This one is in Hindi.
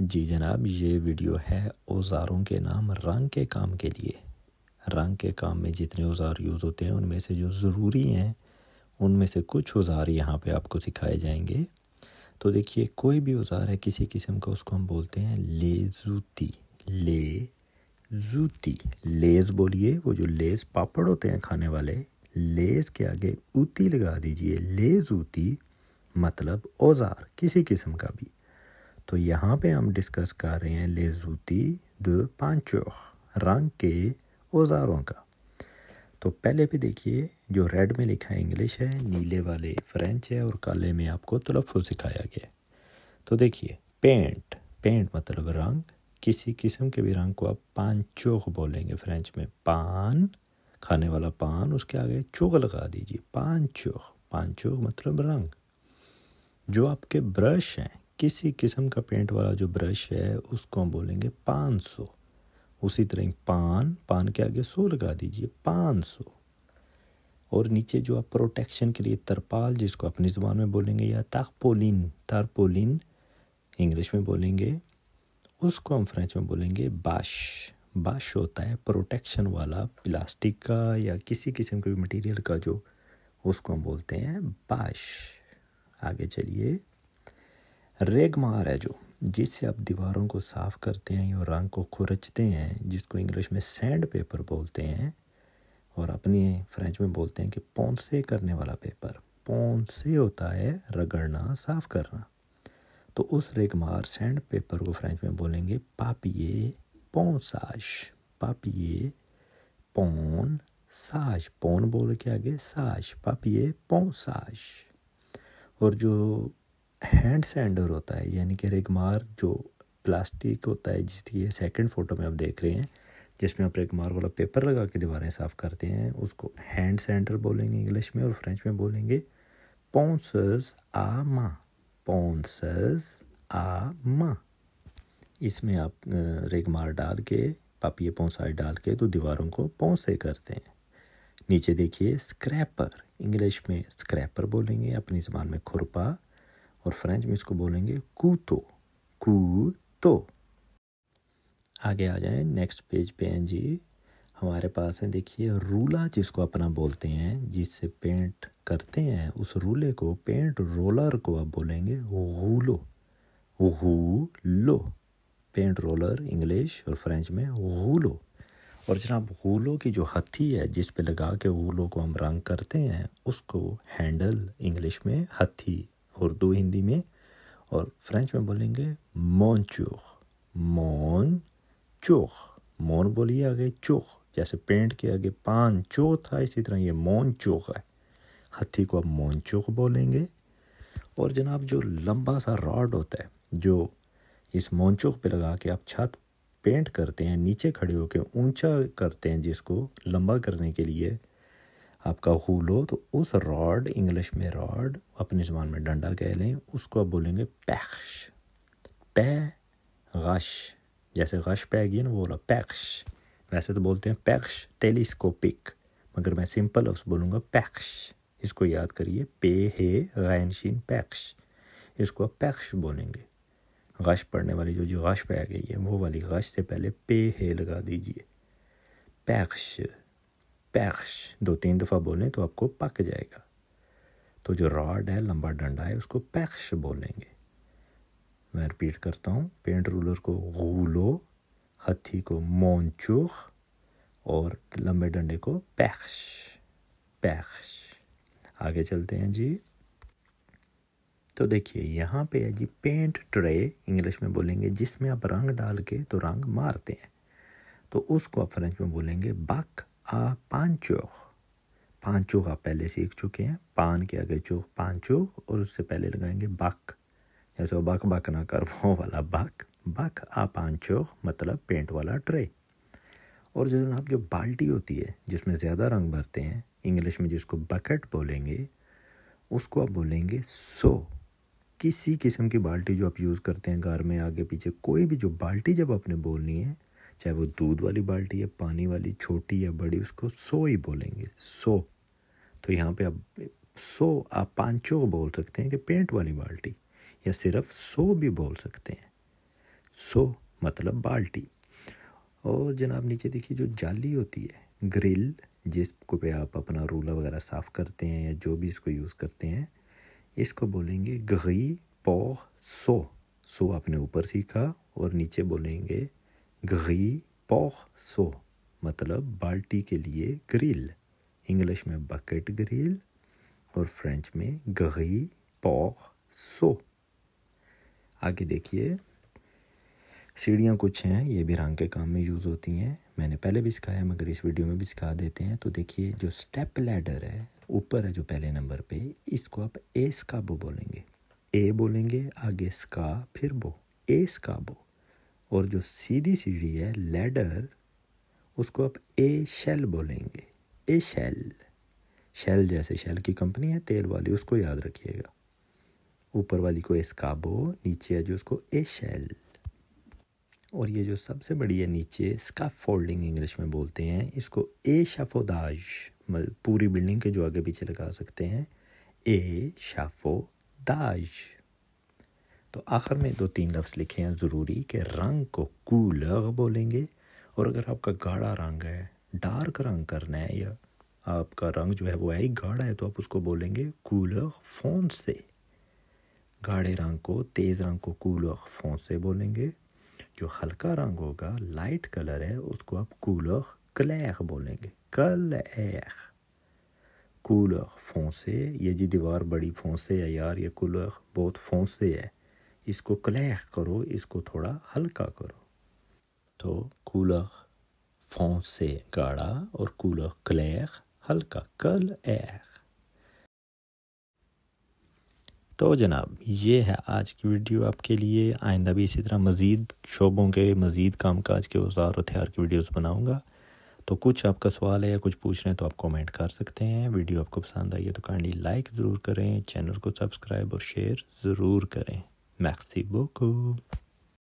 जी जनाब ये वीडियो है औज़ारों के नाम रंग के काम के लिए रंग के काम में जितने औज़ार यूज़ होते हैं उनमें से जो ज़रूरी हैं उनमें से कुछ औज़ार यहाँ पे आपको सिखाए जाएंगे तो देखिए कोई भी औज़ार है किसी किस्म का उसको हम बोलते हैं लेजूती ले जूती लेस बोलिए वो जो लेस पापड़ होते हैं खाने वाले लेस के आगे ऊती लगा दीजिए ले जूती मतलब औजार किसी किस्म का भी तो यहाँ पे हम डिस्कस कर रहे हैं लेजूती दो पांचोर रंग के औजारों का तो पहले पे देखिए जो रेड में लिखा है इंग्लिश है नीले वाले फ्रेंच है और काले में आपको तलफ़ सिखाया गया तो देखिए पेंट पेंट मतलब रंग किसी किस्म के भी रंग को आप पान चोख बोलेंगे फ्रेंच में पान खाने वाला पान उसके आगे चोख लगा दीजिए पान चोख पान चोख मतलब रंग जो आपके ब्रश हैं किसी किस्म का पेंट वाला जो ब्रश है उसको हम बोलेंगे पाँच सौ उसी तरह पान पान के आगे सो लगा दीजिए पाँच सौ और नीचे जो आप प्रोटेक्शन के लिए तरपाल जिसको अपनी ज़ुबान में बोलेंगे या तारपोलिन तारपोलिन इंग्लिश में बोलेंगे उसको हम फ्रेंच में बोलेंगे बाश बाश होता है प्रोटेक्शन वाला प्लास्टिक का या किसी किस्म के भी मटेरियल का जो उसको हम बोलते हैं बाश आगे चलिए रेगमार है जो जिससे आप दीवारों को साफ करते हैं या रंग को खुरचते हैं जिसको इंग्लिश में सैंड पेपर बोलते हैं और अपने फ्रेंच में बोलते हैं कि पौनसे करने वाला पेपर पौनसे होता है रगड़ना साफ करना तो उस रेगमार सैंड पेपर को फ्रेंच में बोलेंगे पापिए पौसाश पापिए पौन साज पौन बोल के आगे साज पापिए पौसाश और जो हैंड सैंडर होता है यानी कि रेगमार जो प्लास्टिक होता है जिसकी ये सेकंड फ़ोटो में आप देख रहे हैं जिसमें आप रेगमार वाला पेपर लगा के दीवारें साफ़ करते हैं उसको हैंड सैंडर बोलेंगे इंग्लिश में और फ्रेंच में बोलेंगे पौंसस आ माँ पौंसस आ माँ इसमें आप रेगमार डाल के पापिए पौसाई डाल के तो दीवारों को पौसे करते हैं नीचे देखिए स्क्रैपर इंग्लिश में स्क्रैपर बोलेंगे अपनी ज़बान में खुरपा और फ्रेंच में इसको बोलेंगे कूतो कूतो आगे आ जाए नेक्स्ट पेज पे हैं जी हमारे पास है देखिए रूला जिसको अपना बोलते हैं जिससे पेंट करते हैं उस रूले को पेंट रोलर को आप बोलेंगे रूलो लो पेंट रोलर इंग्लिश और फ्रेंच में रूलो और जनाब गूलों की जो हथी है जिस पे लगा के गूलों को हम रंग करते हैं उसको हैंडल इंग्लिश में हथी उर्दू हिंदी में और फ्रेंच में बोलेंगे मोन चूख मोन चूख मोन बोलिए आगे चूख जैसे पेंट के आगे पान चो था इसी तरह ये मोन चोख है हाथी को आप मोन चोख बोलेंगे और जनाब जो लंबा सा रॉड होता है जो इस मोन मोनचोक पर लगा के आप छत पेंट करते हैं नीचे खड़े होकर ऊंचा करते हैं जिसको लंबा करने के लिए आपका हुल हो तो उस रॉड इंग्लिश में रॉड अपनी ज़बान में डंडा कह लें उसको आप बोलेंगे पैक्श पै गश जैसे गश पैगी ना वो बोला पैक्श वैसे तो बोलते हैं पैक्श टेलीस्कोपिक मगर मैं सिंपल लफ्स बोलूँगा पैक्श इसको याद करिए पे हे गैन शीन पैक्श इसको आप पैक्श बोलेंगे गश पढ़ने वाली जो जो गश पै गई है वो वाली गश से पहले पे हे लगा दीजिए पैक्श पैक्श दो तीन दफ़ा बोलें तो आपको पक जाएगा तो जो रॉड है लंबा डंडा है उसको पैक्श बोलेंगे मैं रिपीट करता हूँ पेंट रूलर को गूलो हथी को मोनचूख और लंबे डंडे को पैक्श पैक्श आगे चलते हैं जी तो देखिए यहाँ पे है जी पेंट ट्रे इंग्लिश में बोलेंगे जिसमें आप रंग डाल के तो रंग मारते हैं तो उसको आप फ्रेंच में बोलेंगे बक आ पांचोर पांचोर आप पहले सीख चुके हैं पान के आगे चोर पांचोर और उससे पहले लगाएंगे बक जैसे वो बक बक ना कर वो वाला बक बक आ पांचोर मतलब पेंट वाला ट्रे और जो आप जो बाल्टी होती है जिसमें ज़्यादा रंग भरते हैं इंग्लिश में जिसको बकेट बोलेंगे उसको आप बोलेंगे सो किसी किस्म की बाल्टी जो आप यूज़ करते हैं घर में आगे पीछे कोई भी जो बाल्टी जब आपने बोलनी है चाहे वो दूध वाली बाल्टी या पानी वाली छोटी या बड़ी उसको सो ही बोलेंगे सो तो यहाँ पे आप सो आप को बोल सकते हैं कि पेंट वाली बाल्टी या सिर्फ सो भी बोल सकते हैं सो मतलब बाल्टी और जनाब नीचे देखिए जो जाली होती है ग्रिल जिसको पे आप अपना रूला वगैरह साफ़ करते हैं या जो भी इसको यूज़ करते हैं इसको बोलेंगे गई पौ सो सो आपने ऊपर सीखा और नीचे बोलेंगे घी पोख सो मतलब बाल्टी के लिए ग्रिल इंग्लिश में बकेट ग्रिल और फ्रेंच में घी पोख सो आगे देखिए सीढ़ियाँ कुछ हैं ये भी रंग के काम में यूज़ होती हैं मैंने पहले भी सिखाया मगर इस वीडियो में भी सिखा देते हैं तो देखिए जो स्टेप लैडर है ऊपर है जो पहले नंबर पे इसको आप एस काबो बोलेंगे ए बोलेंगे आगे स्का फिर बो एस काबो और जो सीधी सीढ़ी है लेडर उसको आप ए शेल बोलेंगे ए शेल शेल जैसे शेल की कंपनी है तेल वाली उसको याद रखिएगा ऊपर वाली को एस्काबो नीचे है जो उसको ए शेल और ये जो सबसे बड़ी है नीचे स्काफ फोल्डिंग इंग्लिश में बोलते हैं इसको ए शाफोदाज पूरी बिल्डिंग के जो आगे पीछे लगा सकते हैं ए शाफोदाज तो आखिर में दो तीन लफ्ज़ लिखे हैं ज़रूरी कि रंग को कूलर बोलेंगे और अगर आपका गाढ़ा रंग है डार्क रंग करना है या आपका रंग जो है वो है ही गाढ़ा है तो आप उसको बोलेंगे कूलर फोन से गाढ़े रंग को तेज़ रंग को कूलर फोन से बोलेंगे जो हल्का रंग होगा लाइट कलर है उसको आप कूलर क्लैख बोलेंगे कल एख कूलर फोंसे ये जी दीवार बड़ी फोंसे है यार ये कूलर बहुत फोंसे है इसको क्लैह करो इसको थोड़ा हल्का करो तो कूलर फों से गाढ़ा और कूल क्लैह हल्का कल एख तो जनाब ये है आज की वीडियो आपके लिए आइंदा भी इसी तरह मज़ीद शोबों के मज़ीद कामकाज के औजार और हथियार की वीडियोस बनाऊंगा तो कुछ आपका सवाल है या कुछ पूछ रहे हैं तो आप कमेंट कर सकते हैं वीडियो आपको पसंद आई है तो काइंडली लाइक ज़रूर करें चैनल को सब्सक्राइब और शेयर ज़रूर करें Merci beaucoup.